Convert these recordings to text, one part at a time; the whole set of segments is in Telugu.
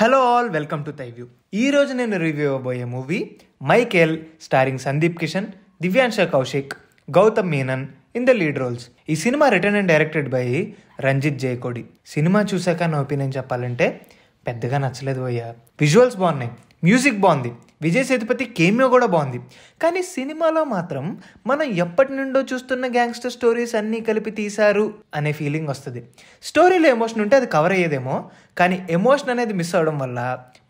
హలో ఆల్ వెల్కమ్ టు ఈ ఈరోజు నేను రివ్యూ అవ్వబోయే movie Michael starring Sandeep Kishan Divyansha Kaushik Gautham Menon in the lead roles ఈ సినిమా written and directed by Ranjit Jeyakodi సినిమా చూసాక నా ఒపీనియన్ చెప్పాలంటే పెద్దగా నచ్చలేదు అయ్యా విజువల్స్ బాగున్నాయి మ్యూజిక్ బాగుంది విజయ్ సేతుపతి కేమియో కూడా బాగుంది కానీ సినిమాలో మాత్రం మనం ఎప్పటి నుండో చూస్తున్న గ్యాంగ్స్టర్ స్టోరీస్ అన్నీ కలిపి తీశారు అనే ఫీలింగ్ వస్తుంది స్టోరీలో ఎమోషన్ ఉంటే అది కవర్ అయ్యేదేమో కానీ ఎమోషన్ అనేది మిస్ అవడం వల్ల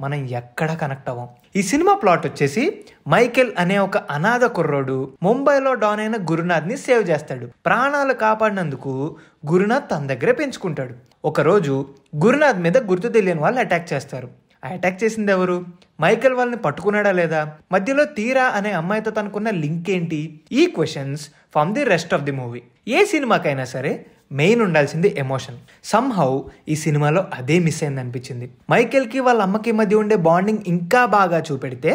మనం ఎక్కడా కనెక్ట్ అవ్వం ఈ సినిమా ప్లాట్ వచ్చేసి మైకెల్ అనే ఒక అనాథ కుర్రోడు ముంబైలో డాన్ అయిన గురునాథ్ని సేవ్ చేస్తాడు ప్రాణాలు కాపాడినందుకు గురునాథ్ తన దగ్గరే పెంచుకుంటాడు ఒకరోజు గురునాథ్ మీద గుర్తు తెలియని వాళ్ళు అటాక్ చేస్తారు ఆ అటాక్ చేసింది ఎవరు మైకేల్ వాళ్ళని పట్టుకున్నాడా లేదా మధ్యలో తీరా అనే అమ్మాయితో తనకున్న లింక్ ఏంటి ఈ questions from the rest of the movie ఏ సినిమాకైనా సరే మెయిన్ ఉండాల్సింది ఎమోషన్ సమ్హౌ ఈ సినిమాలో అదే మిస్ అయింది అనిపించింది మైకేల్కి వాళ్ళ అమ్మకి మధ్య ఉండే బాండింగ్ ఇంకా బాగా చూపెడితే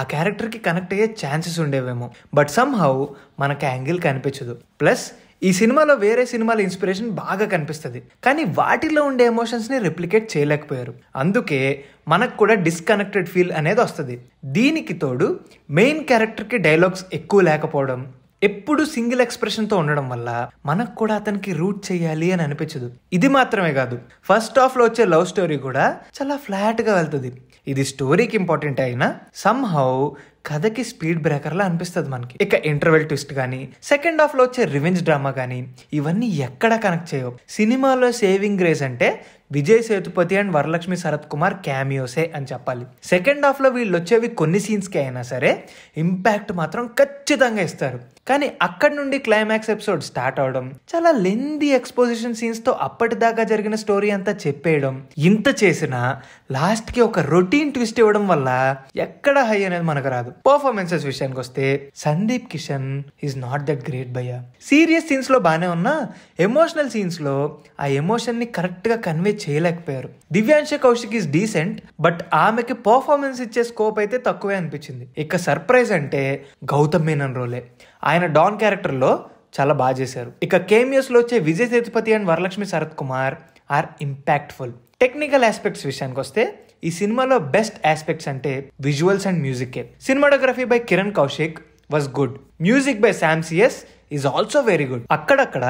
ఆ క్యారెక్టర్కి కనెక్ట్ అయ్యే ఛాన్సెస్ ఉండేవేమో బట్ సమ్హౌ మనకు యాంగిల్ కనిపించదు ప్లస్ ఈ సినిమాలో వేరే సినిమాల ఇన్స్పిరేషన్ బాగా కనిపిస్తుంది కానీ వాటిలో ఉండే ఎమోషన్స్ని రిప్లికేట్ చేయలేకపోయారు అందుకే మనకు కూడా డిస్కనెక్టెడ్ ఫీల్ అనేది వస్తుంది దీనికి తోడు మెయిన్ క్యారెక్టర్కి డైలాగ్స్ ఎక్కువ లేకపోవడం ఎప్పుడు సింగిల్ ఎక్స్ప్రెషన్తో ఉండడం వల్ల మనకు కూడా అతనికి రూట్ చేయాలి అని అనిపించదు ఇది మాత్రమే కాదు ఫస్ట్ లో వచ్చే లవ్ స్టోరీ కూడా చాలా ఫ్లాట్గా వెళ్తుంది ఇది స్టోరీకి ఇంపార్టెంట్ అయినా సమ్హౌ కథకి స్పీడ్ బ్రేకర్లా అనిపిస్తుంది మనకి ఇక ఇంటర్వెల్ ట్విస్ట్ కానీ సెకండ్ హాఫ్లో వచ్చే రివెంజ్ డ్రామా కానీ ఇవన్నీ ఎక్కడ కనెక్ట్ చేయవు సినిమాలో సేవింగ్ గ్రేస్ అంటే విజయ్ సేతుపతి అండ్ వరలక్ష్మి శరత్ కుమార్ క్యామియోసే అని చెప్పాలి సెకండ్ హాఫ్లో వీళ్ళు వచ్చేవి కొన్ని సీన్స్కి అయినా సరే ఇంపాక్ట్ మాత్రం ఖచ్చితంగా ఇస్తారు కానీ అక్కడి నుండి క్లైమాక్స్ ఎపిసోడ్ స్టార్ట్ అవడం చాలా లెందీ ఎక్స్పోజిషన్ సీన్స్ తో అప్పటిదాకా జరిగిన స్టోరీ అంతా చెప్పేయడం ఇంత చేసినా లాస్ట్కి ఒక రొటీన్ ట్విస్ట్ ఇవ్వడం వల్ల ఎక్కడ హై అనేది మనకు రాదు పర్ఫార్మెన్సెస్ విషయానికి వస్తే Sandeep Kishan is not that great బయ సీరియస్ సీన్స్లో బాగానే ఉన్నా ఎమోషనల్ సీన్స్లో ఆ ఎమోషన్ని కరెక్ట్గా కన్వే చేయలేకపోయారు Divyansha Kaushik is decent but ఆమెకి పర్ఫార్మెన్స్ ఇచ్చే స్కోప్ అయితే తక్కువే అనిపించింది ఇక సర్ప్రైజ్ అంటే గౌతమ్ మీనన్ రోలే ఆయన డాన్ క్యారెక్టర్లో చాలా బాగా చేశారు ఇక కేమియస్లో వచ్చే విజయ్ సేతుపతి అండ్ వరలక్ష్మి శరత్ కుమార్ ఆర్ ఇంపాక్ట్ఫుల్ టెక్నికల్ ఆస్పెక్ట్స్ విషయానికి వస్తే ఈ సినిమాలో బెస్ట్ ఆస్పెక్ట్స్ అంటే విజువల్స్ అండ్ మ్యూజికే cinematography by Kiran Kaushik was good music by Sam is also very good అక్కడక్కడ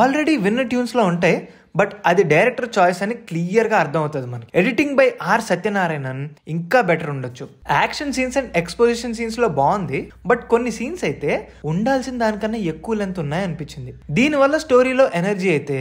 ఆల్రెడీ విన్న ట్యూన్స్లో ఉంటాయి బట్ అది డైరెక్టర్ చాయిస్ అని క్లియర్గా అర్థమవుతుంది మనకి ఎడిటింగ్ బై ఆర్ సత్యనారాయణన్ ఇంకా బెటర్ ఉండొచ్చు యాక్షన్ సీన్స్ అండ్ ఎక్స్పోజిషన్ సీన్స్లో బాగుంది బట్ కొన్ని సీన్స్ అయితే ఉండాల్సిన దానికన్నా ఎక్కువ లెంత్ ఉన్నాయి అనిపించింది దీనివల్ల స్టోరీలో ఎనర్జీ అయితే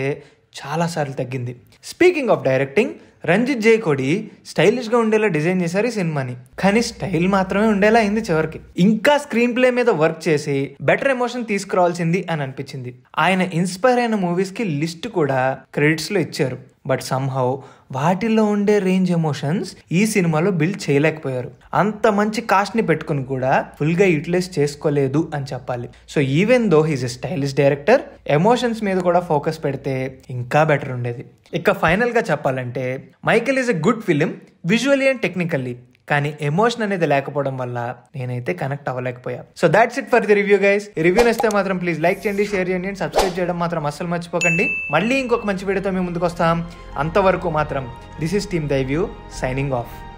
చాలాసార్లు తగ్గింది speaking of directing Ranjit Jeyakodi స్టైలిష్గా ఉండేలా డిజైన్ చేశారు ఈ సినిమాని కానీ స్టైల్ మాత్రమే ఉండేలా అయింది చివరికి ఇంకా స్క్రీన్ ప్లే మీద వర్క్ చేసి బెటర్ ఎమోషన్ తీసుకురావాల్సింది అని అనిపించింది ఆయన ఇన్స్పైర్ అయిన మూవీస్కి లిస్ట్ కూడా క్రెడిట్స్లో ఇచ్చారు బట్ సమ్హౌ వాటిల్లో ఉండే రేంజ్ ఎమోషన్స్ ఈ సినిమాలో బిల్డ్ చేయలేకపోయారు అంత మంచి కాస్ట్ని పెట్టుకుని కూడా ఫుల్గా యూటిలైజ్ చేసుకోలేదు అని చెప్పాలి so even though he's a stylish director emotions మీద కూడా ఫోకస్ పెడితే ఇంకా బెటర్ ఉండేది ఇక ఫైనల్గా చెప్పాలంటే Michael is a good film visually and technically కానీ ఎమోషన్ అనేది లేకపోవడం వల్ల నేనైతే కనెక్ట్ అవ్వలేకపోయా so that's it for the review guys review నస్తే మాత్రం ప్లీజ్ లైక్ చేయండి షేర్ చేయండి అండ్ సబ్స్క్రైబ్ చేయడం మాత్రం అస్సలు మర్చిపోకండి మళ్ళీ ఇంకొక మంచి వీడియోతో మేము ముందుకు వస్తాం అంతవరకు మాత్రం this is team the view signing of